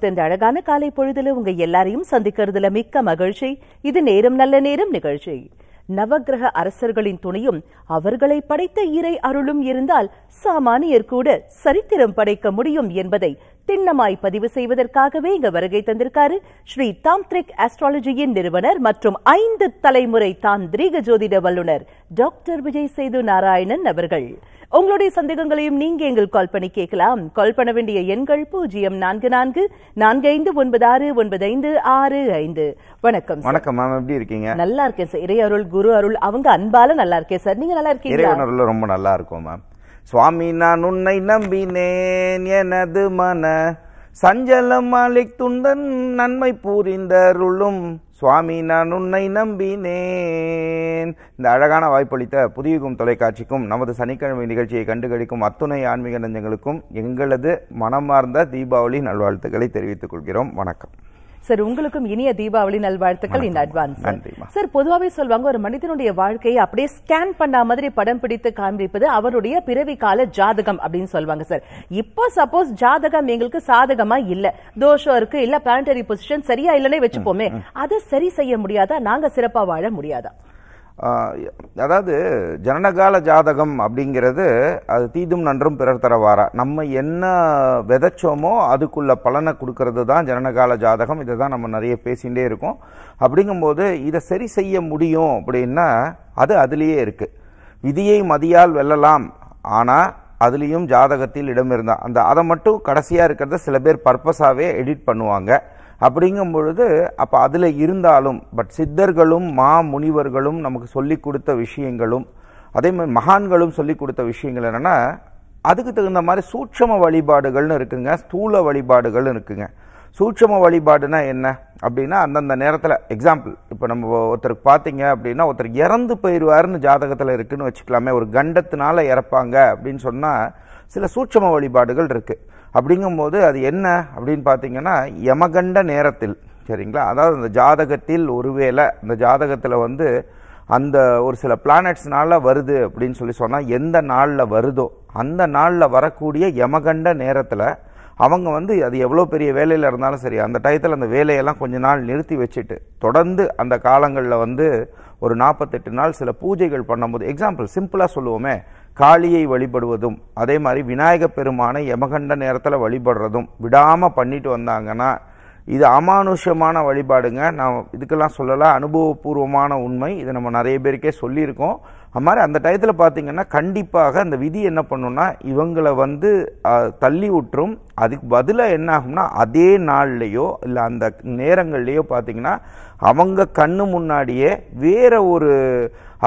கொடுத்த இந்த அழகான காலை பொழுதுல உங்க எல்லாரையும் சந்திக்கிறதுல மிக்க மகிழ்ச்சி இது நேரம் நல்ல நேரம் நிகழ்ச்சி நவகிரக அரசர்களின் துணையும் அவர்களை படைத்த இறை அருளும் இருந்தால் சாமானியர் கூட சரித்திரம் படைக்க முடியும் என்பதை திண்ணமாய் பதிவு செய்வதற்காகவே இங்க வருகை தந்திருக்காரு ஸ்ரீ தாந்திரிக் ஆஸ்ட்ராலஜியின் நிறுவனர் மற்றும் ஐந்து தலைமுறை தாந்திரீக ஜோதிட வல்லுநர் டாக்டர் விஜய் சேது நாராயணன் அவர்கள் உங்களுடைய சந்தேகங்களையும் நீங்க எங்கள் கால் பண்ணி கேட்கலாம் கால் பண்ண வேண்டிய எண்கள் பூஜ்ஜியம் நான்கு நான்கு நான்கு ஐந்து ஒன்பது ஆறு ஒன்பது ஐந்து ஆறு ஐந்து வணக்கம் வணக்கம் மேம் எப்படி இருக்கீங்க நல்லா இருக்கேன் சார் இறை அருள் குரு அருள் அவங்க அன்பால நல்லா இருக்கேன் சார் நீங்க நல்லா இருக்கீங்க ரொம்ப நல்லா இருக்கும் மேம் சுவாமி நான் உன்னை நம்பினேன் எனது மன சஞ்சலம் துண்டன் நன்மை புரிந்தருளும் சுவாமி நான் உன்னை நம்பினேன் இந்த அழகான வாய்ப்பளித்த புதியகும் தொலைக்காட்சிக்கும் நமது சனிக்கிழமை நிகழ்ச்சியை கண்டுகளிக்கும் அத்துணை ஆன்மீக நஞ்சங்களுக்கும் எங்களது மனமார்ந்த தீபாவளி நல்வாழ்த்துக்களை தெரிவித்துக் கொள்கிறோம் வணக்கம் சார் உங்களுக்கும் இனிய தீபாவளி நல்வாழ்த்துக்கள் இன் அட்வான்ஸ் சார் பொதுவாகவே சொல்வாங்க ஒரு மனிதனுடைய வாழ்க்கையை அப்படியே ஸ்கேன் பண்ண மாதிரி படம் பிடித்து காண்பிப்பது அவருடைய பிறவி கால ஜாதகம் அப்படின்னு சொல்லுவாங்க சார் இப்போ சப்போஸ் ஜாதகம் எங்களுக்கு சாதகமா இல்ல தோஷம் இருக்கு இல்ல பிளானடரி பொசிஷன் சரியா இல்லைன்னே வச்சுப்போமே அதை சரி செய்ய முடியாதா நாங்க சிறப்பா வாழ முடியாதா அதாவது ஜனனகால ஜாதகம் அப்படிங்கிறது அது தீதும் நன்றும் பிறர் தரவாரா நம்ம என்ன விதைச்சோமோ அதுக்குள்ள பலனை கொடுக்கறது தான் ஜனனகால ஜாதகம் இதை தான் நம்ம நிறைய பேசிகிட்டே இருக்கோம் அப்படிங்கும்போது இதை சரி செய்ய முடியும் அப்படின்னா அது அதுலேயே இருக்குது விதியை மதியால் வெல்லலாம் ஆனால் அதுலேயும் ஜாதகத்தில் இடம் இருந்தால் அந்த அதை மட்டும் கடைசியாக இருக்கிறத சில பேர் பர்பஸாகவே எடிட் பண்ணுவாங்க அப்படிங்கும் பொழுது அப்போ அதில் இருந்தாலும் பட் சித்தர்களும் மா முனிவர்களும் நமக்கு சொல்லி கொடுத்த விஷயங்களும் அதே மாதிரி மகான்களும் சொல்லி கொடுத்த விஷயங்கள் என்னென்னா அதுக்கு தகுந்த மாதிரி சூட்சம வழிபாடுகள்னு இருக்குங்க ஸ்தூல வழிபாடுகள்னு இருக்குங்க சூட்சம வழிபாடுனா என்ன அப்படின்னா அந்தந்த நேரத்தில் எக்ஸாம்பிள் இப்போ நம்ம ஒருத்தருக்கு பார்த்தீங்க அப்படின்னா ஒருத்தர் இறந்து போயிடுவாருன்னு ஜாதகத்தில் இருக்குதுன்னு வச்சுக்கலாமே ஒரு கண்டத்தினால இறப்பாங்க அப்படின்னு சொன்னால் சில சூட்சம வழிபாடுகள் இருக்குது அப்படிங்கும்போது அது என்ன அப்படின்னு பார்த்தீங்கன்னா யமகண்ட நேரத்தில் சரிங்களா அதாவது அந்த ஜாதகத்தில் ஒருவேளை அந்த ஜாதகத்தில் வந்து அந்த ஒரு சில பிளானட்ஸ்னால வருது அப்படின்னு சொல்லி சொன்னால் எந்த நாளில் வருதோ அந்த நாளில் வரக்கூடிய யமகண்ட நேரத்தில் அவங்க வந்து அது எவ்வளோ பெரிய வேலையில் இருந்தாலும் சரி அந்த டயத்தில் அந்த வேலையெல்லாம் கொஞ்ச நாள் நிறுத்தி வச்சுட்டு தொடர்ந்து அந்த காலங்களில் வந்து ஒரு நாற்பத்தெட்டு நாள் சில பூஜைகள் பண்ணும்போது எக்ஸாம்பிள் சிம்பிளாக சொல்லுவோமே காளியை வழிபடுவதும் அதே மாதிரி விநாயக பெருமானை யமகண்ட நேரத்தில் வழிபடுறதும் விடாமல் பண்ணிட்டு வந்தாங்கன்னா இது அமானுஷ்யமான வழிபாடுங்க நான் இதுக்கெல்லாம் சொல்லலாம் அனுபவபூர்வமான உண்மை இதை நம்ம நிறைய பேருக்கே சொல்லியிருக்கோம் அது மாதிரி அந்த டயத்தில் பார்த்திங்கன்னா கண்டிப்பாக அந்த விதி என்ன பண்ணுன்னா இவங்களை வந்து தள்ளி விட்டுரும் அதுக்கு பதிலாக என்ன ஆகும்னா அதே நாள்லேயோ இல்லை அந்த நேரங்கள்லேயோ பார்த்திங்கன்னா அவங்க கண்ணு முன்னாடியே வேறு ஒரு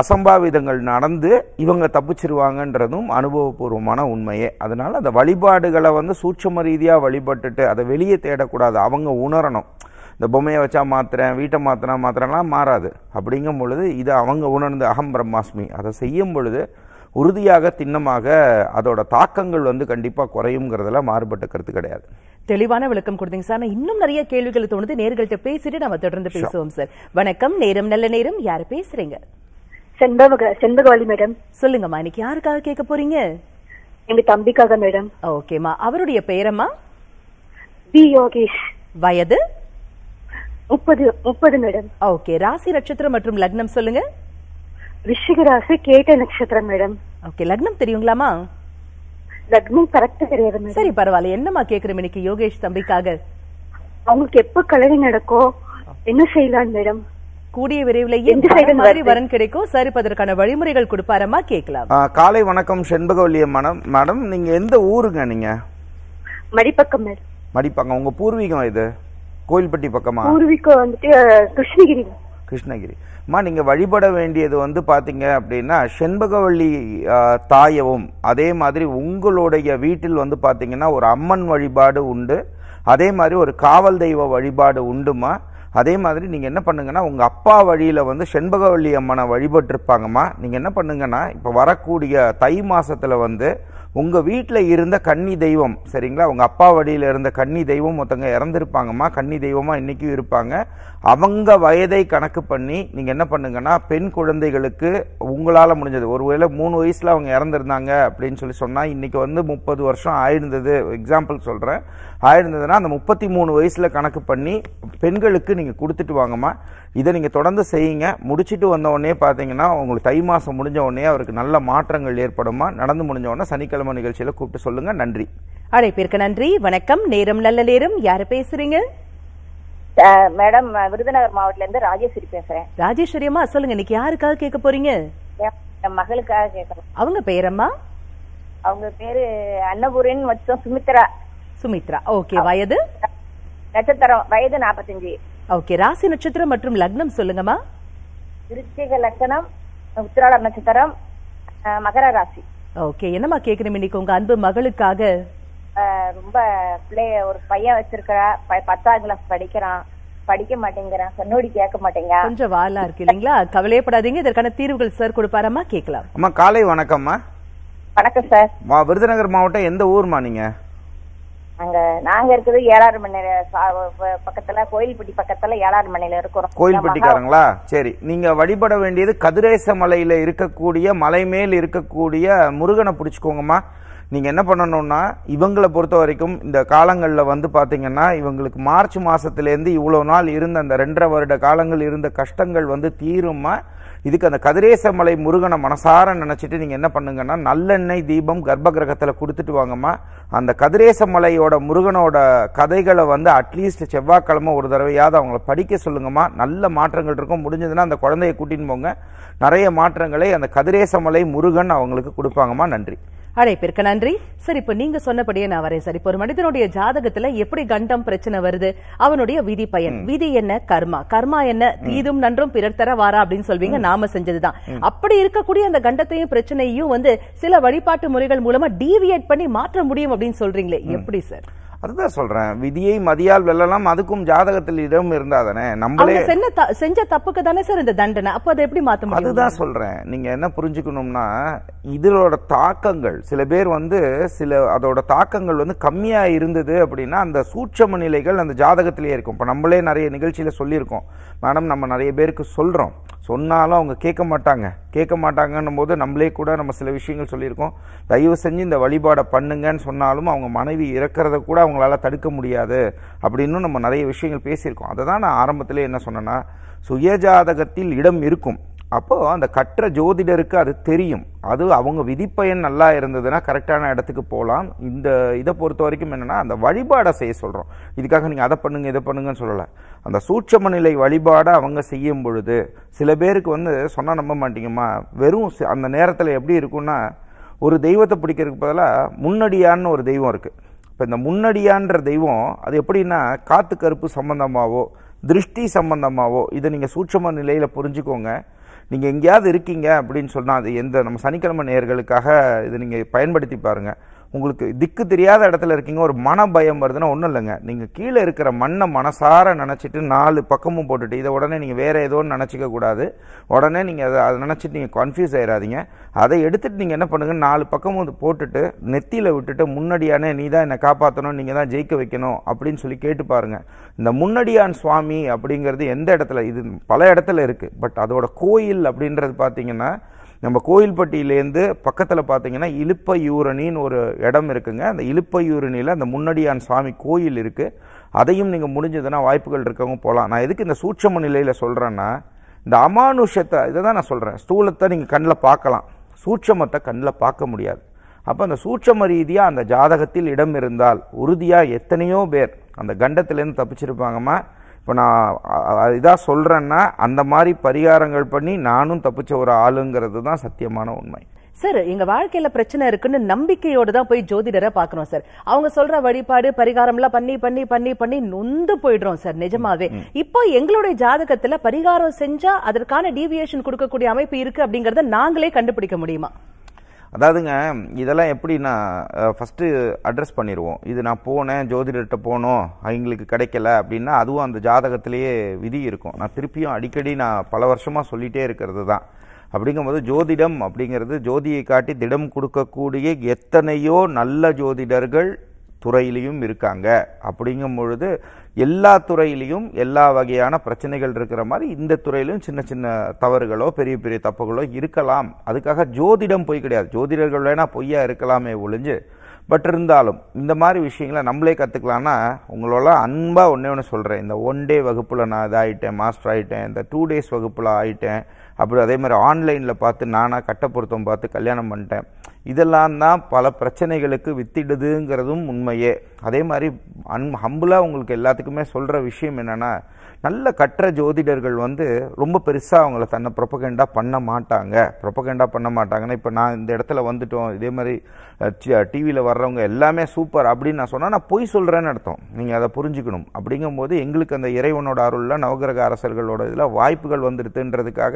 அசம்பாவிதங்கள் நடந்து இவங்க தப்பிச்சிருவாங்கன்றதும் அனுபவபூர்வமான உண்மையே அதனால் அந்த வழிபாடுகளை வந்து சூட்சம ரீதியாக வழிபட்டுட்டு அதை வெளியே தேடக்கூடாது அவங்க உணரணும் இந்த பொம்மையை வச்சா மாத்திரேன் வீட்டை மாத்திரம் மாத்திரம்லாம் மாறாது அப்படிங்கும் பொழுது இதை அவங்க உணர்ந்து அகம் பிரம்மாஸ்மி அதை செய்யும் பொழுது உறுதியாக திண்ணமாக அதோட தாக்கங்கள் வந்து கண்டிப்பாக குறையுங்கிறதுல மாறுபட்ட கருத்து கிடையாது தெளிவான விளக்கம் கொடுத்தீங்க சார் இன்னும் நிறைய கேள்விகள் தோணுது நேர்கள்ட்ட பேசிட்டு நம்ம தொடர்ந்து பேசுவோம் சார் வணக்கம் நேரம் நல்ல நேரம் யார் பேசுறீங்க செண்பக செண்பகவாளி மேடம் சொல்லுங்கம்மா இன்னைக்கு யாருக்காக கேட்க போறீங்க எங்க தம்பிக்காக மேடம் ஓகேம்மா அவருடைய பெயரம்மா பி யோகேஷ் வயது முப்பது முப்பது மேடம் ஓகே ராசி நட்சத்திரம் மற்றும் லக்னம் சொல்லுங்க ரிஷிக ராசி கேட்ட நட்சத்திரம் மேடம் ஓகே லக்னம் தெரியுங்களாமா லக்னம் கரெக்டா தெரியாது சரி பரவாயில்ல என்னம்மா கேக்குறோம் இன்னைக்கு யோகேஷ் தம்பிக்காக அவங்களுக்கு எப்ப கல்யாணம் நடக்கும் என்ன செய்யலாம் மேடம் கூடிய விரைவிலேயே வரன் கிடைக்கும் சார் இப்ப அதற்கான வழிமுறைகள் கொடுப்பாரமா கேட்கலாம் காலை வணக்கம் செண்பகவல்லிய மனம் மேடம் நீங்க எந்த ஊருங்க நீங்க மடிப்பக்கம் மடிப்பக்கம் உங்க பூர்வீகம் இது கோயில்பட்டி பக்கமா பூர்வீகம் வந்துட்டு கிருஷ்ணகிரி கிருஷ்ணகிரி அம்மா நீங்க வழிபட வேண்டியது வந்து பாத்தீங்க அப்படின்னா செண்பகவள்ளி தாயவும் அதே மாதிரி உங்களுடைய வீட்டில் வந்து பாத்தீங்கன்னா ஒரு அம்மன் வழிபாடு உண்டு அதே மாதிரி ஒரு காவல் தெய்வ வழிபாடு உண்டுமா அதே மாதிரி நீங்கள் என்ன பண்ணுங்கன்னா உங்கள் அப்பா வழியில் வந்து செண்பகவல்லி அம்மனை வழிபட்டிருப்பாங்கம்மா நீங்கள் என்ன பண்ணுங்கன்னா இப்போ வரக்கூடிய தை மாதத்தில் வந்து உங்கள் வீட்டில் இருந்த கன்னி தெய்வம் சரிங்களா உங்கள் அப்பா வழியில் இருந்த கன்னி தெய்வம் ஒருத்தங்க இறந்துருப்பாங்கம்மா கன்னி தெய்வமாக இன்றைக்கும் இருப்பாங்க அவங்க வயதை கணக்கு பண்ணி நீங்கள் என்ன பண்ணுங்கன்னா பெண் குழந்தைகளுக்கு உங்களால் முடிஞ்சது ஒருவேளை மூணு வயசில் அவங்க இறந்துருந்தாங்க அப்படின்னு சொல்லி சொன்னால் இன்றைக்கி வந்து முப்பது வருஷம் ஆயிருந்தது எக்ஸாம்பிள் சொல்கிறேன் ஆயிருந்ததுன்னா அந்த முப்பத்தி மூணு வயசில் கணக்கு பண்ணி பெண்களுக்கு நீங்கள் கொடுத்துட்டு வாங்கம்மா இதை நீங்கள் தொடர்ந்து செய்யுங்க முடிச்சுட்டு வந்தவுடனே பார்த்தீங்கன்னா உங்களுக்கு தை மாதம் முடிஞ்ச உடனே அவருக்கு நல்ல மாற்றங்கள் ஏற்படுமா நடந்து முடிஞ்ச உடனே சனிக்கிழமை நிகழ்ச்சியில் கூப்பிட்டு சொல்லுங்கள் நன்றி அழைப்பிற்கு நன்றி வணக்கம் நேரம் நல்ல நேரம் யார் பேசுறீங்க மேடம் விருதுநகர் மாவட்டல இருந்து ராஜேஸ்வரி பேசுறேன் ராஜேஸ்வரி அம்மா சொல்லுங்க இன்னைக்கு யாருக்காக கேட்க போறீங்க மகளுக்காக கேட்கறேன் அவங்க பேரம்மா அவங்க பேரு அன்னபுரின் மற்றும் சுமித்ரா சுமித்ரா ஓகே வயது நட்சத்திரம் வயது நாற்பத்தஞ்சு ஓகே ராசி நட்சத்திரம் மற்றும் லக்னம் சொல்லுங்கம்மா திருச்சிக லக்னம் உத்திராட நட்சத்திரம் மகர ராசி ஓகே என்னம்மா கேக்குறீங்க இன்னைக்கு உங்க அன்பு மகளுக்காக ரொம்ப பிள்ளை ஒரு பையன் வச்சிருக்கா பத்தாம் கிளாஸ் படிக்கிறான் படிக்க மாட்டேங்கிறான் சொன்னோடி கேட்க மாட்டேங்க கொஞ்சம் இருக்கு இல்லைங்களா கவலையப்படாதீங்க இதற்கான தீர்வுகள் சார் கொடுப்பாரம்மா கேட்கலாம் அம்மா காலை வணக்கம்மா வணக்கம் சார் விருதுநகர் மாவட்டம் எந்த ஊர்மா நீங்க அங்க நாங்க இருக்குது ஏழாறு மண்ணில பக்கத்துல கோயில்பட்டி பக்கத்துல ஏழாறு மண்ணில இருக்கிறோம் கோயில்பட்டிக்காரங்களா சரி நீங்க வழிபட வேண்டியது கதிரேச மலையில இருக்கக்கூடிய மலை மேல் இருக்கக்கூடிய முருகனை பிடிச்சிக்கோங்கம்மா நீங்கள் என்ன பண்ணணும்னா இவங்களை பொறுத்த வரைக்கும் இந்த காலங்களில் வந்து பார்த்தீங்கன்னா இவங்களுக்கு மார்ச் மாதத்துலேருந்து இவ்வளோ நாள் இருந்த அந்த ரெண்டரை வருட காலங்கள் இருந்த கஷ்டங்கள் வந்து தீருமா இதுக்கு அந்த கதிரேச மலை முருகனை மனசார நினச்சிட்டு நீங்கள் என்ன பண்ணுங்கன்னா நல்லெண்ணெய் தீபம் கர்ப்ப கிரகத்தில் கொடுத்துட்டு வாங்கம்மா அந்த கதிரேச மலையோட முருகனோட கதைகளை வந்து அட்லீஸ்ட் செவ்வாய்க்கிழமை ஒரு தடவையாவது அவங்கள படிக்க சொல்லுங்கம்மா நல்ல மாற்றங்கள் இருக்கும் முடிஞ்சதுன்னா அந்த குழந்தைய கூட்டின்னு போங்க நிறைய மாற்றங்களை அந்த கதிரேச மலை முருகன் அவங்களுக்கு கொடுப்பாங்கம்மா நன்றி அழைப்பிற்கு நன்றி சரி இப்ப நீங்க சொன்னபடியே நான் வரேன் சார் இப்ப ஒரு மனிதனுடைய ஜாதகத்துல எப்படி கண்டம் பிரச்சனை வருது அவனுடைய விதி பயன் விதி என்ன கர்மா கர்மா என்ன தீதும் நன்றும் பிறர் தர வாரா அப்படின்னு சொல்வீங்க நாம செஞ்சதுதான் அப்படி இருக்கக்கூடிய அந்த கண்டத்தையும் பிரச்சனையும் வந்து சில வழிபாட்டு முறைகள் மூலமா டீவியேட் பண்ணி மாற்ற முடியும் அப்படின்னு சொல்றீங்களே எப்படி சார் அதுதான் சொல்றேன் விதியை மதியால் வெல்லலாம் அதுக்கும் ஜாதகத்தில் இடம் இருந்தா தானே நம்மளே செஞ்ச தப்புக்கு தானே சார் இந்த தண்டனை அப்போ அதை எப்படி மாத்த முடியும் அதுதான் சொல்றேன் நீங்க என்ன புரிஞ்சுக்கணும்னா இதோட தாக்கங்கள் சில பேர் வந்து சில அதோட தாக்கங்கள் வந்து கம்மியா இருந்தது அப்படின்னா அந்த சூட்சம நிலைகள் அந்த ஜாதகத்திலேயே இருக்கும் இப்போ நம்மளே நிறைய நிகழ்ச்சியில சொல்லியிருக்கோம் மேடம் நம்ம நிறைய பேருக்கு சொல்றோம் சொன்னாலும் அவங்க கேட்க மாட்டாங்க கேட்க மாட்டாங்கன்னும் போது நம்மளே கூட நம்ம சில விஷயங்கள் சொல்லியிருக்கோம் தயவு செஞ்சு இந்த வழிபாடை பண்ணுங்கன்னு சொன்னாலும் அவங்க மனைவி இறக்கிறத கூட அவங்களால தடுக்க முடியாது அப்படின்னு நம்ம நிறைய விஷயங்கள் பேசியிருக்கோம் அதை தான் நான் ஆரம்பத்திலே என்ன சொன்னேன்னா சுயஜாதகத்தில் இடம் இருக்கும் அப்போது அந்த கற்ற ஜோதிடருக்கு அது தெரியும் அது அவங்க விதிப்பயன் நல்லா இருந்ததுன்னா கரெக்டான இடத்துக்கு போகலாம் இந்த இதை பொறுத்த வரைக்கும் என்னென்னா அந்த வழிபாடை செய்ய சொல்கிறோம் இதுக்காக நீங்கள் அதை பண்ணுங்கள் இதை பண்ணுங்கன்னு சொல்லலை அந்த சூட்சம நிலை வழிபாடை அவங்க செய்யும் பொழுது சில பேருக்கு வந்து சொன்னால் நம்ப மாட்டீங்கம்மா வெறும் அந்த நேரத்தில் எப்படி இருக்குன்னா ஒரு தெய்வத்தை பிடிக்கிறதுக்கு பதிலாக முன்னடியான்னு ஒரு தெய்வம் இருக்குது இப்போ இந்த முன்னடியான்ற தெய்வம் அது எப்படின்னா காத்து கருப்பு சம்பந்தமாகவோ திருஷ்டி சம்பந்தமாகவோ இதை நீங்கள் சூட்சம நிலையில் புரிஞ்சுக்கோங்க நீங்கள் எங்கேயாவது இருக்கீங்க அப்படின்னு சொன்னால் அது எந்த நம்ம சனிக்கிழமை நேர்களுக்காக இது நீங்கள் பயன்படுத்தி பாருங்கள் உங்களுக்கு திக்கு தெரியாத இடத்துல இருக்கீங்க ஒரு மன பயம் வருதுன்னா ஒன்றும் இல்லைங்க நீங்கள் கீழே இருக்கிற மண்ணை மனசார நினச்சிட்டு நாலு பக்கமும் போட்டுட்டு இதை உடனே நீங்கள் வேறு ஏதோன்னு நினச்சிக்க கூடாது உடனே நீங்கள் அதை அதை நினச்சிட்டு நீங்கள் கன்ஃபியூஸ் ஆயிடாதீங்க அதை எடுத்துகிட்டு நீங்கள் என்ன பண்ணுங்க நாலு பக்கமும் வந்து போட்டுட்டு நெத்தியில் விட்டுட்டு முன்னடியானே நீ தான் என்னை காப்பாற்றணும் நீங்கள் தான் ஜெயிக்க வைக்கணும் அப்படின்னு சொல்லி கேட்டு பாருங்கள் இந்த முன்னடியான் சுவாமி அப்படிங்கிறது எந்த இடத்துல இது பல இடத்துல இருக்குது பட் அதோட கோயில் அப்படின்றது பார்த்தீங்கன்னா நம்ம கோயில்பட்டியிலேருந்து பக்கத்தில் பார்த்தீங்கன்னா இழுப்பையூரணின்னு ஒரு இடம் இருக்குங்க அந்த இழுப்பையூரணியில் அந்த முன்னடியான் சுவாமி கோயில் இருக்குது அதையும் நீங்கள் முடிஞ்சதுன்னா வாய்ப்புகள் இருக்கவங்க போகலாம் நான் எதுக்கு இந்த சூட்சம நிலையில் சொல்கிறேன்னா இந்த அமானுஷத்தை இதை தான் நான் சொல்கிறேன் ஸ்தூலத்தை நீங்கள் கண்ணில் பார்க்கலாம் சூட்சமத்தை கண்ணில் பார்க்க முடியாது அப்போ அந்த சூட்சம ரீதியாக அந்த ஜாதகத்தில் இடம் இருந்தால் உறுதியாக எத்தனையோ பேர் அந்த கண்டத்திலேருந்து தப்பிச்சிருப்பாங்கம்மா இப்போ நான் இதாக சொல்கிறேன்னா அந்த மாதிரி பரிகாரங்கள் பண்ணி நானும் தப்பிச்ச ஒரு ஆளுங்கிறது தான் சத்தியமான உண்மை சார் எங்க வாழ்க்கையில பிரச்சனை இருக்குன்னு நம்பிக்கையோடு தான் போய் ஜோதிடரை பாக்குறோம் சார் அவங்க சொல்ற வழிபாடு பரிகாரம் எல்லாம் பண்ணி பண்ணி பண்ணி பண்ணி நொந்து போயிடுறோம் சார் நிஜமாவே இப்போ எங்களுடைய ஜாதகத்துல பரிகாரம் செஞ்சா அதற்கான டீவியேஷன் கொடுக்கக்கூடிய அமைப்பு இருக்கு அப்படிங்கறத நாங்களே கண்டுபிடிக்க முடியுமா அதாவதுங்க இதெல்லாம் எப்படி நான் ஃபஸ்ட்டு அட்ரஸ் பண்ணிடுவோம் இது நான் போனேன் ஜோதிடர்கிட்ட போனோம் அவங்களுக்கு கிடைக்கல அப்படின்னா அதுவும் அந்த ஜாதகத்திலேயே விதி இருக்கும் நான் திருப்பியும் அடிக்கடி நான் பல வருஷமாக சொல்லிகிட்டே இருக்கிறது தான் அப்படிங்கும்போது ஜோதிடம் அப்படிங்கிறது ஜோதியை காட்டி திடம் கொடுக்கக்கூடிய எத்தனையோ நல்ல ஜோதிடர்கள் துறையிலையும் இருக்காங்க அப்படிங்கும் பொழுது எல்லா துறையிலையும் எல்லா வகையான பிரச்சனைகள் இருக்கிற மாதிரி இந்த துறையிலும் சின்ன சின்ன தவறுகளோ பெரிய பெரிய தப்புகளோ இருக்கலாம் அதுக்காக ஜோதிடம் பொய் கிடையாது ஜோதிடர்கள் வேணால் பொய்யாக இருக்கலாமே ஒழிஞ்சு பட் இருந்தாலும் இந்த மாதிரி விஷயங்களை நம்மளே கற்றுக்கலான்னா உங்களோட அன்பாக ஒன்றே ஒன்று சொல்கிறேன் இந்த ஒன் டே வகுப்பில் நான் இதாகிட்டேன் மாஸ்டர் ஆகிட்டேன் இந்த டூ டேஸ் வகுப்பில் ஆகிட்டேன் அப்புறம் அதே மாதிரி ஆன்லைனில் பார்த்து நானாக கட்டப்பொருத்தம் பார்த்து கல்யாணம் பண்ணிட்டேன் இதெல்லாம் தான் பல பிரச்சனைகளுக்கு வித்திடுதுங்கிறதும் உண்மையே அதே மாதிரி அன் ஹம்புலாக உங்களுக்கு எல்லாத்துக்குமே சொல்கிற விஷயம் என்னென்னா நல்ல கற்ற ஜோதிடர்கள் வந்து ரொம்ப பெருசாக அவங்கள தன்னை ப்ரொப்பகேண்டா பண்ண மாட்டாங்க ப்ரொப்பகேண்டா பண்ண மாட்டாங்கன்னா இப்போ நான் இந்த இடத்துல வந்துட்டோம் இதே மாதிரி டிவியில் வர்றவங்க எல்லாமே சூப்பர் அப்படின்னு நான் சொன்னால் நான் பொய் சொல்கிறேன்னு அர்த்தம் நீங்கள் அதை புரிஞ்சுக்கணும் அப்படிங்கும்போது எங்களுக்கு அந்த இறைவனோட அருளில் நவகிரக அரசர்களோட இதில் வாய்ப்புகள் வந்துடுதுன்றதுக்காக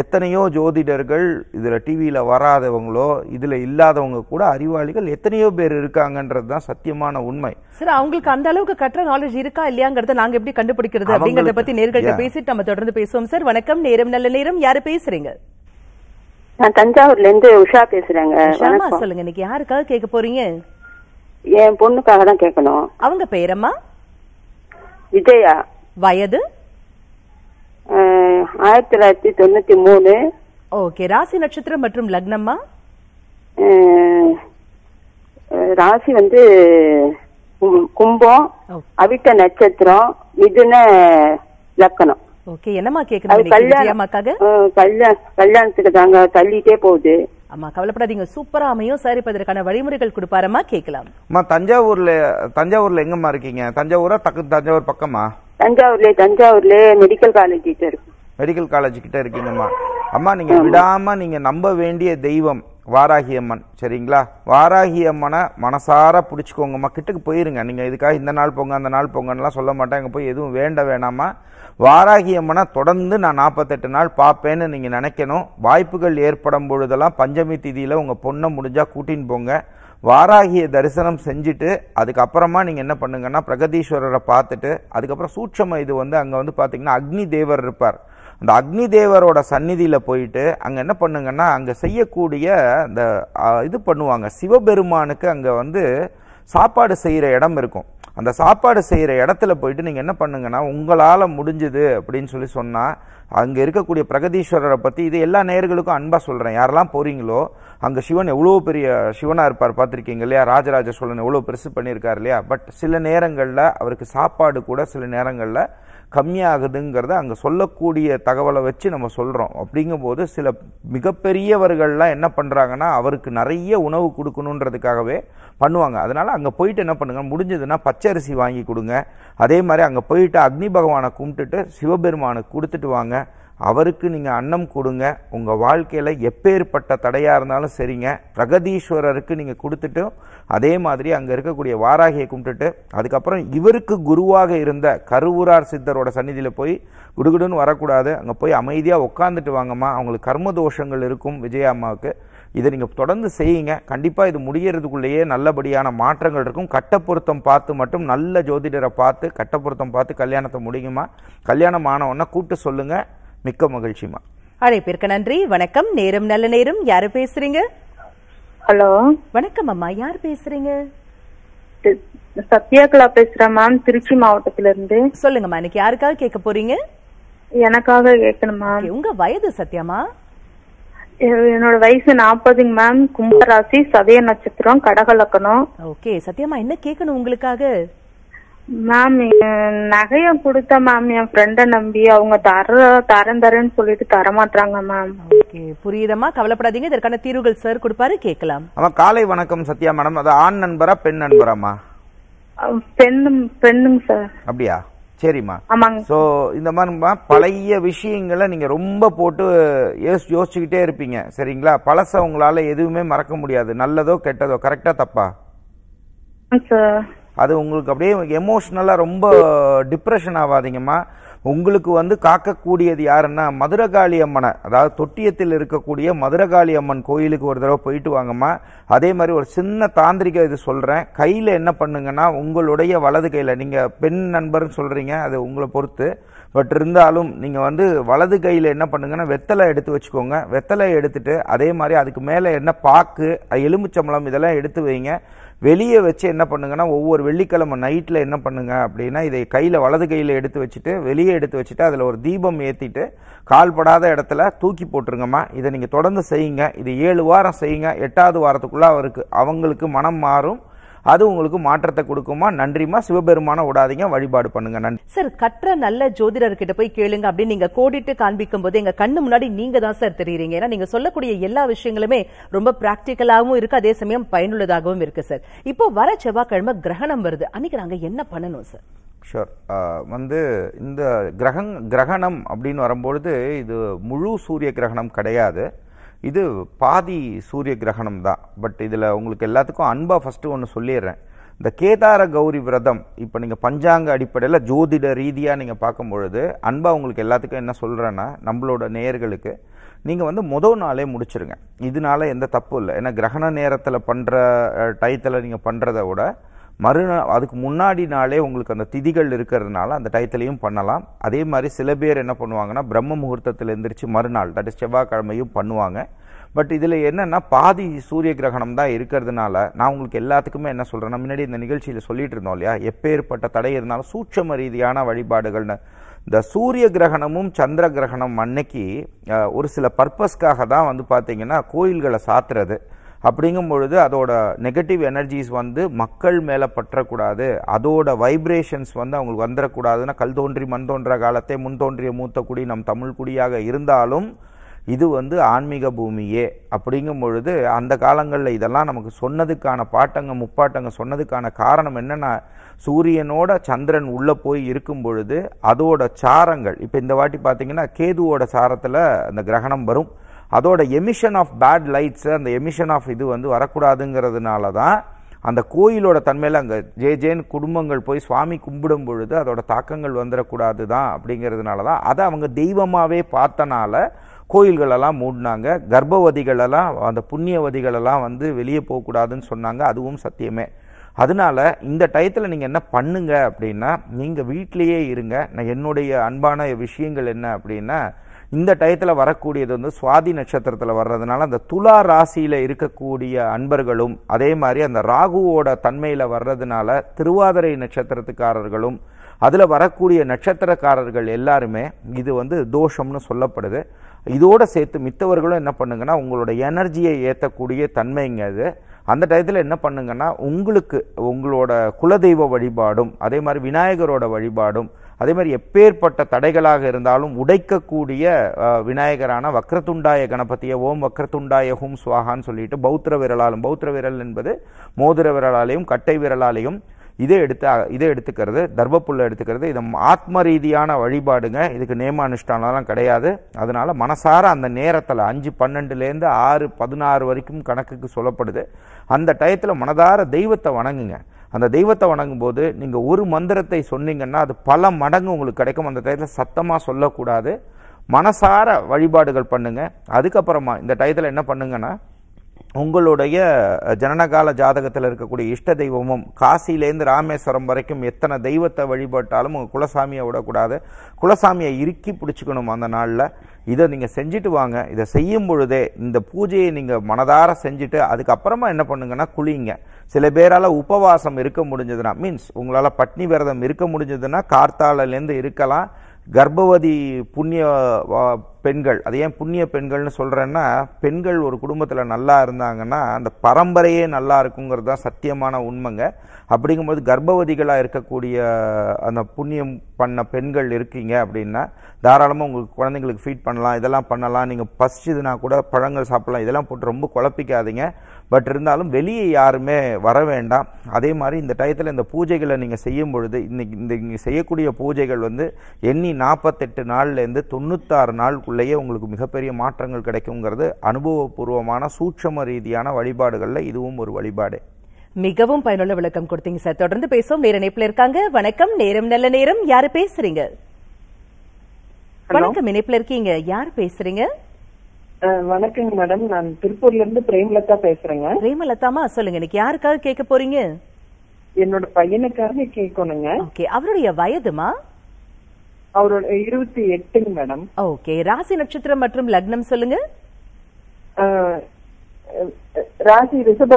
எத்தனையோ ஜோதிடர்கள் இதில் டிவியில் வராதவங்களோ இதில் இல்லாதவங்க கூட அறிவாளிகள் எத்தனையோ பேர் இருக்காங்கன்றது தான் சத்தியமான உண்மை சார் அவங்களுக்கு அந்த அளவுக்கு கற்ற நாலேஜ் இருக்கா இல்லையாங்கிறத நாங்கள் எப்படி கண்டுபிடிக்கிறது அப்படிங்கிறத பத்தி நேர்கள்ட்ட பேசிட்டு நம்ம தொடர்ந்து பேசுவோம் சார் வணக்கம் நேரம் நல்ல நேரம் யாரு பேசுறீங்க நான் தஞ்சாவூர்ல இருந்து உஷா பேசுறேங்க சொல்லுங்க இன்னைக்கு யாருக்காக கேட்க போறீங்க என் பொண்ணுக்காக தான் கேட்கணும் அவங்க பேரம்மா விஜயா வயது ஆயிரத்தி தொள்ளாயிரத்தி தொண்ணூத்தி மூணு ஓகே ராசி நட்சத்திரம் மற்றும் லக்னம்மா ராசி வந்து கும்பம் அவிட்ட நட்சத்திரம் மிதுன லக்கணம் ஓகே என்னமா கேக்குது கல்யாணமாக்காக கல்யாணத்துக்கு தாங்க தள்ளிட்டே போகுது ஆமா கவலைப்படாதீங்க சூப்பரா அமையும் சார் இப்ப வழிமுறைகள் கொடுப்பாரமா கேக்கலாம் அம்மா தஞ்சாவூர்ல தஞ்சாவூர்ல எங்கம்மா இருக்கீங்க தஞ்சாவூரா தக்கு தஞ்சாவூர் பக்கமா தஞ்சாவூர்ல தஞ்சாவூர்ல மெடிக்கல் காலேஜ் இருக்கு மெடிக்கல் காலேஜ் கிட்ட இருக்கீங்கம்மா அம்மா நீங்கள் விடாமல் நீங்கள் நம்ப வேண்டிய தெய்வம் வாராகி அம்மன் சரிங்களா வாராகி அம்மனை மனசார பிடிச்சிக்கோங்கம்மா கிட்டக்கு போயிருங்க நீங்கள் இதுக்காக இந்த நாள் போங்க அந்த நாள் போங்கன்னெலாம் சொல்ல அங்கே போய் எதுவும் வேண்ட வேணாமா வாராகி அம்மனை தொடர்ந்து நான் நாற்பத்தெட்டு நாள் பார்ப்பேன்னு நீங்கள் நினைக்கணும் வாய்ப்புகள் ஏற்படும் பொழுதெல்லாம் பஞ்சமி திதியில் உங்கள் பொண்ணை முடிஞ்சால் கூட்டின்னு போங்க வாராகிய தரிசனம் செஞ்சுட்டு அதுக்கப்புறமா நீங்கள் என்ன பண்ணுங்கன்னா பிரகதீஸ்வரரை பார்த்துட்டு அதுக்கப்புறம் சூட்சம இது வந்து அங்கே வந்து பார்த்தீங்கன்னா அக்னி தேவர் இருப்பார் அந்த அக்னி தேவரோட சந்நிதியில் போயிட்டு அங்கே என்ன பண்ணுங்கன்னா அங்கே செய்யக்கூடிய அந்த இது பண்ணுவாங்க சிவபெருமானுக்கு அங்கே வந்து சாப்பாடு செய்கிற இடம் இருக்கும் அந்த சாப்பாடு செய்கிற இடத்துல போயிட்டு நீங்கள் என்ன பண்ணுங்கன்னா உங்களால் முடிஞ்சுது அப்படின்னு சொல்லி சொன்னால் அங்கே இருக்கக்கூடிய பிரகதீஸ்வரரை பற்றி இது எல்லா நேர்களுக்கும் அன்பாக சொல்கிறேன் யாரெல்லாம் போகிறீங்களோ அங்கே சிவன் எவ்வளோ பெரிய சிவனாக இருப்பார் பார்த்துருக்கீங்க இல்லையா ராஜராஜ சோழன் எவ்வளோ பெருசு பண்ணியிருக்கார் இல்லையா பட் சில நேரங்களில் அவருக்கு சாப்பாடு கூட சில நேரங்களில் கம்மியாகுதுங்கிறத அங்கே சொல்லக்கூடிய தகவலை வச்சு நம்ம சொல்கிறோம் அப்படிங்கும்போது சில மிகப்பெரியவர்கள்லாம் என்ன பண்ணுறாங்கன்னா அவருக்கு நிறைய உணவு கொடுக்கணுன்றதுக்காகவே பண்ணுவாங்க அதனால் அங்கே போயிட்டு என்ன பண்ணுங்க முடிஞ்சதுன்னா பச்சரிசி வாங்கி கொடுங்க அதே மாதிரி அங்கே போயிட்டு அக்னி பகவானை கும்பிட்டுட்டு சிவபெருமானுக்கு கொடுத்துட்டு வாங்க அவருக்கு நீங்கள் அன்னம் கொடுங்க உங்கள் வாழ்க்கையில் எப்பேற்பட்ட தடையாக இருந்தாலும் சரிங்க பிரகதீஸ்வரருக்கு நீங்கள் கொடுத்துட்டு அதே மாதிரி அங்கே இருக்கக்கூடிய வாராகியை கும்பிட்டுட்டு அதுக்கப்புறம் இவருக்கு குருவாக இருந்த கருவூரார் சித்தரோட சந்நிதியில் போய் குடுகுடுன்னு வரக்கூடாது அங்கே போய் அமைதியாக உட்காந்துட்டு வாங்கம்மா அவங்களுக்கு கர்ம தோஷங்கள் இருக்கும் விஜயாம்மாவுக்கு இதை நீங்கள் தொடர்ந்து செய்யுங்க கண்டிப்பாக இது முடியறதுக்குள்ளேயே நல்லபடியான மாற்றங்கள் இருக்கும் கட்ட பார்த்து மட்டும் நல்ல ஜோதிடரை பார்த்து கட்ட பார்த்து கல்யாணத்தை முடியுமா கல்யாணம் ஆனவொன்னே கூப்பிட்டு சொல்லுங்கள் மிக்க மகிழ்ச்சிமா அழைப்பிற்கு நன்றி வணக்கம் நேரம் நல்ல நேரம் யாரு பேசுறீங்க ஹலோ வணக்கம் அம்மா யார் பேசுறீங்க சத்யா கலா பேசுறேன் மேம் திருச்சி மாவட்டத்துல இருந்து சொல்லுங்கம்மா இன்னைக்கு யாருக்காக கேட்க போறீங்க எனக்காக கேட்கணுமா உங்க வயது சத்யாமா என்னோட வயசு நாற்பதுங்க மேம் கும்பராசி சதய நட்சத்திரம் கடகலக்கணும் ஓகே சத்யமா என்ன கேட்கணும் உங்களுக்காக மேம் நகைய கொடுத்த மேம் என் ஃப்ரெண்ட நம்பி அவங்க தர தரேன் சொல்லிட்டு தர மாட்டாங்க மேம் ஓகே புரியுதமா கவலைப்படாதீங்க இதற்கான தீர்வுகள் சார் கொடுப்பாரு கேட்கலாம் அவன் காலை வணக்கம் சத்யா மேடம் அது ஆண் நண்பரா பெண் நண்பராமா பெண்ணும் பெண்ணுங்க சார் அப்படியா சரிம்மா சோ இந்த மாதிரிமா பழைய விஷயங்களை நீங்க ரொம்ப போட்டு யோசி யோசிச்சுக்கிட்டே இருப்பீங்க சரிங்களா பழச உங்களால எதுவுமே மறக்க முடியாது நல்லதோ கெட்டதோ கரெக்டா தப்பா சார் அது உங்களுக்கு அப்படியே எமோஷ்னலாக ரொம்ப டிப்ரெஷன் ஆகாதீங்கம்மா உங்களுக்கு வந்து காக்கக்கூடியது யாருன்னா மதுரகாளி அம்மனை அதாவது தொட்டியத்தில் இருக்கக்கூடிய மதுரகாளி அம்மன் கோயிலுக்கு ஒரு தடவை போயிட்டு வாங்கம்மா அதே மாதிரி ஒரு சின்ன தாந்திரிக இது சொல்கிறேன் கையில் என்ன பண்ணுங்கன்னா உங்களுடைய வலது கையில் நீங்கள் பெண் நண்பர்னு சொல்கிறீங்க அது உங்களை பொறுத்து பட் இருந்தாலும் நீங்கள் வந்து வலது கையில் என்ன பண்ணுங்கன்னா வெத்தலை எடுத்து வச்சுக்கோங்க வெத்தலை எடுத்துகிட்டு அதே மாதிரி அதுக்கு மேலே என்ன பாக்கு எலுமிச்சம்பளம் இதெல்லாம் எடுத்து வைங்க வெளியே வச்சு என்ன பண்ணுங்கன்னா ஒவ்வொரு வெள்ளிக்கிழமை நைட்டில் என்ன பண்ணுங்க அப்படின்னா இதை கையில் வலது கையில் எடுத்து வச்சுட்டு வெளியே எடுத்து வச்சுட்டு அதில் ஒரு தீபம் ஏற்றிட்டு கால்படாத இடத்துல தூக்கி போட்டுருங்கம்மா இதை நீங்கள் தொடர்ந்து செய்யுங்க இது ஏழு வாரம் செய்யுங்க எட்டாவது வாரத்துக்குள்ளே அவருக்கு அவங்களுக்கு மனம் மாறும் அது உங்களுக்கு மாற்றத்தை கொடுக்குமா நன்றிமா சிவபெருமான விடாதீங்க வழிபாடு பண்ணுங்க நன்றி சார் கற்ற நல்ல ஜோதிடர்கிட்ட போய் கேளுங்க அப்படின்னு நீங்க கோடிட்டு காண்பிக்கும் போது எங்க கண்ணு முன்னாடி நீங்க தான் சார் தெரியுறீங்க ஏன்னா நீங்க சொல்லக்கூடிய எல்லா விஷயங்களுமே ரொம்ப பிராக்டிக்கலாகவும் இருக்கு அதே சமயம் பயனுள்ளதாகவும் இருக்கு சார் இப்போ வர செவ்வாய்க்கிழமை கிரகணம் வருது அன்னைக்கு நாங்க என்ன பண்ணணும் சார் ஷோர் வந்து இந்த கிரகம் கிரகணம் அப்படின்னு வரும்பொழுது இது முழு சூரிய கிரகணம் கிடையாது இது பாதி சூரிய கிரகணம் தான் பட் இதில் உங்களுக்கு எல்லாத்துக்கும் அன்பாக ஃபஸ்ட்டு ஒன்று சொல்லிடுறேன் இந்த கேதார கௌரி விரதம் இப்போ நீங்கள் பஞ்சாங்க அடிப்படையில் ஜோதிட ரீதியாக நீங்கள் பார்க்கும் பொழுது அன்பாக உங்களுக்கு எல்லாத்துக்கும் என்ன சொல்கிறேன்னா நம்மளோட நேயர்களுக்கு நீங்கள் வந்து மொதல் நாளே முடிச்சிருங்க இதனால எந்த தப்பும் இல்லை ஏன்னா கிரகண நேரத்தில் பண்ணுற டயத்தில் நீங்கள் பண்ணுறத விட மறுநாள் அதுக்கு முன்னாடி நாளே உங்களுக்கு அந்த திதிகள் இருக்கிறதுனால அந்த டயத்துலையும் பண்ணலாம் அதே மாதிரி சில பேர் என்ன பண்ணுவாங்கன்னா பிரம்ம முகூர்த்தத்தில் எந்திரிச்சு மறுநாள் தட் இஸ் செவ்வாய்க்கிழமையும் பண்ணுவாங்க பட் இதில் என்னென்னா பாதி சூரிய கிரகணம் தான் இருக்கிறதுனால நான் உங்களுக்கு எல்லாத்துக்குமே என்ன சொல்கிறேன்னா முன்னாடி இந்த நிகழ்ச்சியில் சொல்லிட்டு இருந்தோம் இல்லையா எப்பேற்பட்ட தடை இருந்தாலும் சூட்சம ரீதியான வழிபாடுகள்னு இந்த சூரிய கிரகணமும் சந்திர கிரகணம் அன்னைக்கு ஒரு சில பர்பஸ்க்காக தான் வந்து பார்த்திங்கன்னா கோயில்களை சாத்துறது அப்படிங்கும் பொழுது அதோட நெகட்டிவ் எனர்ஜிஸ் வந்து மக்கள் மேலே பற்றக்கூடாது அதோட வைப்ரேஷன்ஸ் வந்து அவங்களுக்கு வந்துடக்கூடாதுன்னா கல் தோன்றி மண் தோன்ற காலத்தை முன் தோன்றிய மூத்த குடி நம் தமிழ் குடியாக இருந்தாலும் இது வந்து ஆன்மீக பூமியே அப்படிங்கும் பொழுது அந்த காலங்களில் இதெல்லாம் நமக்கு சொன்னதுக்கான பாட்டங்க முப்பாட்டங்க சொன்னதுக்கான காரணம் என்னென்னா சூரியனோட சந்திரன் உள்ளே போய் இருக்கும் பொழுது அதோட சாரங்கள் இப்போ இந்த வாட்டி பார்த்திங்கன்னா கேதுவோட சாரத்தில் அந்த கிரகணம் வரும் அதோட எமிஷன் ஆஃப் பேட் லைட்ஸு அந்த எமிஷன் ஆஃப் இது வந்து வரக்கூடாதுங்கிறதுனால தான் அந்த கோயிலோட தன்மையில் அங்கே ஜே ஜேன்னு குடும்பங்கள் போய் சுவாமி கும்பிடும் பொழுது அதோட தாக்கங்கள் வந்துடக்கூடாது தான் அப்படிங்கிறதுனால தான் அதை அவங்க தெய்வமாகவே பார்த்தனால கோயில்களெல்லாம் மூடினாங்க கர்ப்பவதிகளெல்லாம் அந்த புண்ணியவதிகளெல்லாம் வந்து வெளியே போகக்கூடாதுன்னு சொன்னாங்க அதுவும் சத்தியமே அதனால் இந்த டயத்தில் நீங்கள் என்ன பண்ணுங்க அப்படின்னா நீங்கள் வீட்டிலையே இருங்க நான் என்னுடைய அன்பான விஷயங்கள் என்ன அப்படின்னா இந்த டயத்தில் வரக்கூடியது வந்து சுவாதி நட்சத்திரத்தில் வர்றதுனால அந்த துலா ராசியில் இருக்கக்கூடிய அன்பர்களும் அதே மாதிரி அந்த ராகுவோட தன்மையில் வர்றதுனால திருவாதிரை நட்சத்திரத்துக்காரர்களும் அதில் வரக்கூடிய நட்சத்திரக்காரர்கள் எல்லாருமே இது வந்து தோஷம்னு சொல்லப்படுது இதோடு சேர்த்து மித்தவர்களும் என்ன பண்ணுங்கன்னா உங்களோட எனர்ஜியை ஏற்றக்கூடிய தன்மைங்க அது அந்த டயத்தில் என்ன பண்ணுங்கன்னா உங்களுக்கு உங்களோட குலதெய்வ வழிபாடும் அதே மாதிரி விநாயகரோட வழிபாடும் அதே மாதிரி எப்பேற்பட்ட தடைகளாக இருந்தாலும் உடைக்கக்கூடிய விநாயகரான வக்ரத்துண்டாய கணபதிய ஓம் வக்ரத்துண்டாய ஹூம் சுவாகான்னு சொல்லிட்டு பௌத்திர விரலாலும் பௌத்திர விரல் என்பது மோதிர விரலாலையும் கட்டை விரலாலையும் இதை எடுத்து இதை எடுத்துக்கிறது தர்பப்புல்லை எடுத்துக்கிறது இது ஆத்ம ரீதியான வழிபாடுங்க இதுக்கு நேம அனுஷ்டானம்லாம் கிடையாது அதனால் மனசார அந்த நேரத்தில் அஞ்சு பன்னெண்டுலேருந்து ஆறு பதினாறு வரைக்கும் கணக்குக்கு சொல்லப்படுது அந்த டயத்தில் மனதார தெய்வத்தை வணங்குங்க அந்த தெய்வத்தை வணங்கும்போது நீங்கள் ஒரு மந்திரத்தை சொன்னீங்கன்னா அது பல மடங்கு உங்களுக்கு கிடைக்கும் அந்த டயத்தில் சத்தமாக சொல்லக்கூடாது மனசார வழிபாடுகள் பண்ணுங்கள் அதுக்கப்புறமா இந்த டயத்தில் என்ன பண்ணுங்கன்னா உங்களுடைய ஜனனகால ஜாதகத்தில் இருக்கக்கூடிய இஷ்ட தெய்வமும் காசிலேருந்து ராமேஸ்வரம் வரைக்கும் எத்தனை தெய்வத்தை வழிபட்டாலும் உங்கள் குலசாமியை விடக்கூடாது குலசாமியை இறுக்கி பிடிச்சிக்கணும் அந்த நாளில் இதை நீங்கள் செஞ்சுட்டு வாங்க இதை செய்யும் பொழுதே இந்த பூஜையை நீங்கள் மனதார செஞ்சுட்டு அதுக்கப்புறமா என்ன பண்ணுங்கன்னா குளிங்க சில பேரால் உபவாசம் இருக்க முடிஞ்சதுன்னா மீன்ஸ் உங்களால் பட்னி விரதம் இருக்க முடிஞ்சதுன்னா கார்த்தாலேருந்து இருக்கலாம் கர்ப்பவதி புண்ணிய பெண்கள் அது ஏன் புண்ணிய பெண்கள்னு சொல்கிறேன்னா பெண்கள் ஒரு குடும்பத்தில் நல்லா இருந்தாங்கன்னா அந்த பரம்பரையே நல்லா இருக்குங்கிறது தான் சத்தியமான உண்மைங்க அப்படிங்கும்போது கர்ப்பவதிகளாக இருக்கக்கூடிய அந்த புண்ணியம் பண்ண பெண்கள் இருக்கீங்க அப்படின்னா தாராளமாக உங்களுக்கு குழந்தைங்களுக்கு ஃபீட் பண்ணலாம் இதெல்லாம் பண்ணலாம் நீங்கள் பசிச்சுதுன்னா கூட பழங்கள் சாப்பிட்லாம் இதெல்லாம் போட்டு ரொம்ப குழப்பிக்காதீங்க பட் இருந்தாலும் வெளியே யாருமே வர வேண்டாம் அதே மாதிரி இந்த டயத்தில் இந்த பூஜைகளை நீங்கள் செய்யும் பொழுது இன்னைக்கு இந்த இங்கே செய்யக்கூடிய பூஜைகள் வந்து எண்ணி நாற்பத்தெட்டு நாள்லேருந்து தொண்ணூத்தாறு நாளுக்குள்ளேயே உங்களுக்கு மிகப்பெரிய மாற்றங்கள் கிடைக்குங்கிறது அனுபவபூர்வமான சூட்சம ரீதியான வழிபாடுகளில் இதுவும் ஒரு வழிபாடு மிகவும் பயனுள்ள விளக்கம் கொடுத்தீங்க சார் தொடர்ந்து பேசுவோம் நேர இணைப்புல இருக்காங்க வணக்கம் நேரம் நல்ல நேரம் யாரு பேசுறீங்க வணக்கம் இணைப்புல இருக்கீங்க யார் பேசுறீங்க வணக்கங்க மேடம் நான் திருப்பூர்ல இருந்து பிரேமலதா பேசுறேங்க பிரேமலதாமா சொல்லுங்க எனக்கு யாருக்காக கேட்க போறீங்க என்னோட பையனுக்காக கேட்கணுங்க ஓகே அவருடைய வயதுமா அவரோட இருபத்தி எட்டுங்க மேடம் ஓகே ராசி நட்சத்திரம் மற்றும் லக்னம் சொல்லுங்க ராசி ரிஷப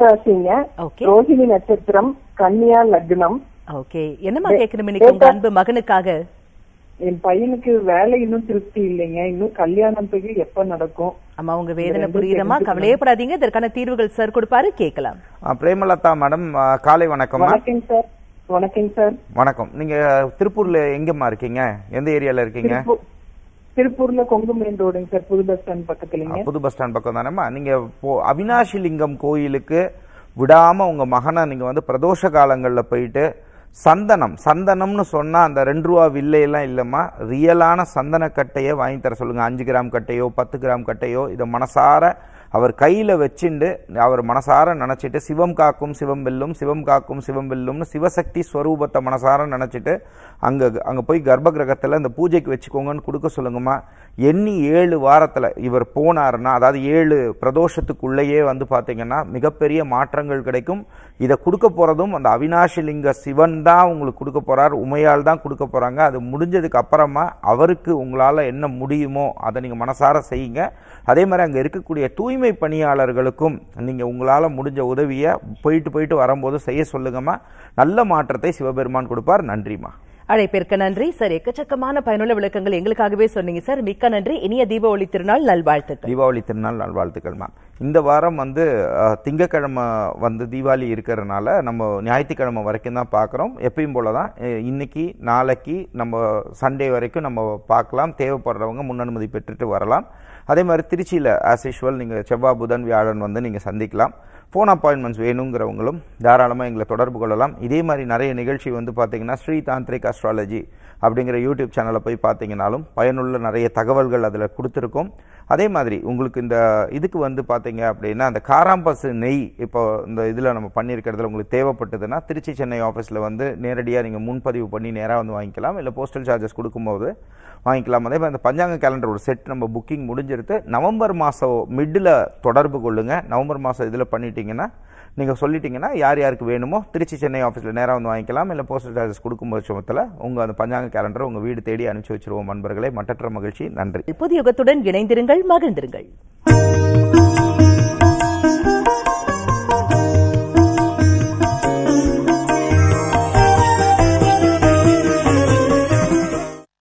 ஓகே ரோஹிணி நட்சத்திரம் கன்னியா லக்னம் ஓகே என்னமா கேக்குறோம் இன்னைக்கு அன்பு மகனுக்காக என் பையனுக்கு வேலை இன்னும் திருப்தி இல்லைங்க இன்னும் கல்யாணம் போய் எப்ப நடக்கும் ஆமா உங்க வேதனை புரியுதமா கவலையப்படாதீங்க இதற்கான தீர்வுகள் சார் கொடுப்பாரு கேட்கலாம் பிரேமலதா மேடம் காலை வணக்கம் வணக்கம் சார் வணக்கம் சார் வணக்கம் நீங்க திருப்பூர்ல எங்கம்மா இருக்கீங்க எந்த ஏரியால இருக்கீங்க திருப்பூர்ல கொங்கு மெயின் ரோடுங்க சார் புது பஸ் ஸ்டாண்ட் பக்கத்துலங்க புது பஸ் ஸ்டாண்ட் பக்கம் தானேம்மா நீங்க அவினாஷி லிங்கம் கோயிலுக்கு விடாம உங்க மகனை நீங்க வந்து பிரதோஷ காலங்கள்ல போயிட்டு சந்தனம் சந்தனம்னு சொன்னால் அந்த ரெண்டு ரூபா வில்லையெல்லாம் இல்லைம்மா ரியலான சந்தனக்கட்டையை வாங்கி தர சொல்லுங்கள் அஞ்சு கிராம் கட்டையோ பத்து கிராம் கட்டையோ இதை மனசார அவர் கையில் வச்சுண்டு அவர் மனசார நினச்சிட்டு சிவம் காக்கும் சிவம் வெல்லும் சிவம் காக்கும் சிவம் வெல்லும்னு சிவசக்தி ஸ்வரூபத்தை மனசார நினச்சிட்டு அங்கே அங்கே போய் கர்ப்ப கிரகத்தில் அந்த பூஜைக்கு வச்சுக்கோங்கன்னு கொடுக்க சொல்லுங்கம்மா எண்ணி ஏழு வாரத்தில் இவர் போனார்னா அதாவது ஏழு பிரதோஷத்துக்குள்ளேயே வந்து பார்த்தீங்கன்னா மிகப்பெரிய மாற்றங்கள் கிடைக்கும் இதை கொடுக்க போகிறதும் அந்த அவினாஷிலிங்க சிவன் தான் உங்களுக்கு கொடுக்க போகிறார் உமையால் தான் கொடுக்க போகிறாங்க அது முடிஞ்சதுக்கு அப்புறமா அவருக்கு உங்களால் என்ன முடியுமோ அதை நீங்கள் மனசார செய்யுங்க அதே மாதிரி அங்கே இருக்கக்கூடிய தூய்மை பணியாளர்களுக்கும் நீங்கள் உங்களால் முடிஞ்ச உதவியை போயிட்டு போயிட்டு வரும்போது செய்ய சொல்லுங்கம்மா நல்ல மாற்றத்தை சிவபெருமான் கொடுப்பார் நன்றிம்மா அழைப்பிற்கு நன்றி சார் எக்கச்சக்கமான பயனுள்ள விளக்கங்கள் எங்களுக்காகவே சொன்னீங்க சார் மிக்க நன்றி இனிய தீபாவளி திருநாள் நல்வாழ்த்துக்கள் தீபாவளி திருநாள் நல்வாழ்த்துக்கள் மேம் இந்த வாரம் வந்து திங்கக்கிழமை வந்து தீபாவளி இருக்கிறனால நம்ம ஞாயிற்றுக்கிழமை வரைக்கும் தான் பார்க்குறோம் எப்பயும் போல தான் இன்னைக்கு நாளைக்கு நம்ம சண்டே வரைக்கும் நம்ம பார்க்கலாம் தேவைப்படுறவங்க முன்னனுமதி பெற்றுட்டு வரலாம் அதே மாதிரி திருச்சியில் ஆஸ் யூஷுவல் நீங்கள் செவ்வாய் புதன் வியாழன் வந்து நீங்கள் சந்திக்கலாம் ஃபோன் அப்பாயின்மெண்ட்ஸ் வேணுங்கிறவங்களும் தாராளமாக எங்களை தொடர்பு கொள்ளலாம் இதே மாதிரி நிறைய நிகழ்ச்சி வந்து பார்த்திங்கன்னா ஸ்ரீ தாந்திரிக் அஸ்ட்ராலஜி அப்படிங்கிற யூடியூப் சேனலை போய் பார்த்தீங்கனாலும் பயனுள்ள நிறைய தகவல்கள் அதில் கொடுத்துருக்கோம் அதே மாதிரி உங்களுக்கு இந்த இதுக்கு வந்து பார்த்தீங்க அப்படின்னா அந்த காராம்பசு நெய் இப்போ இந்த இதில் நம்ம பண்ணியிருக்கிறதுல உங்களுக்கு தேவைப்பட்டதுன்னா திருச்சி சென்னை ஆஃபீஸில் வந்து நேரடியாக நீங்கள் முன்பதிவு பண்ணி நேராக வந்து வாங்கிக்கலாம் இல்லை போஸ்டல் சார்ஜஸ் கொடுக்கும்போது வாங்கிக்கலாம் அதே மாதிரி அந்த பஞ்சாங்க கேலண்டர் ஒரு செட் நம்ம புக்கிங் முடிஞ்சிருக்கு நவம்பர் மாதம் மிட்டில் தொடர்பு கொள்ளுங்கள் நவம்பர் மாதம் இதில் பண்ணிட்டீங்கன்னா நீங்கள் சொல்லிட்டீங்கன்னா யார் யாருக்கு வேணுமோ திருச்சி சென்னை ஆஃபீஸில் நேராக வந்து வாங்கிக்கலாம் இல்லை போஸ்டல் சார்ஜஸ் கொடுக்கும் பட்சத்தில் உங்கள் அந்த பஞ்சாங்க கேலண்டர் உங்கள் வீடு தேடி அனுப்பிச்சி வச்சிருவோம் நண்பர்களே மட்டற்ற மகிழ்ச்சி நன்றி புதியத்துடன் இணைந்திருங்கள் மகிழ்ந்திருங்கள்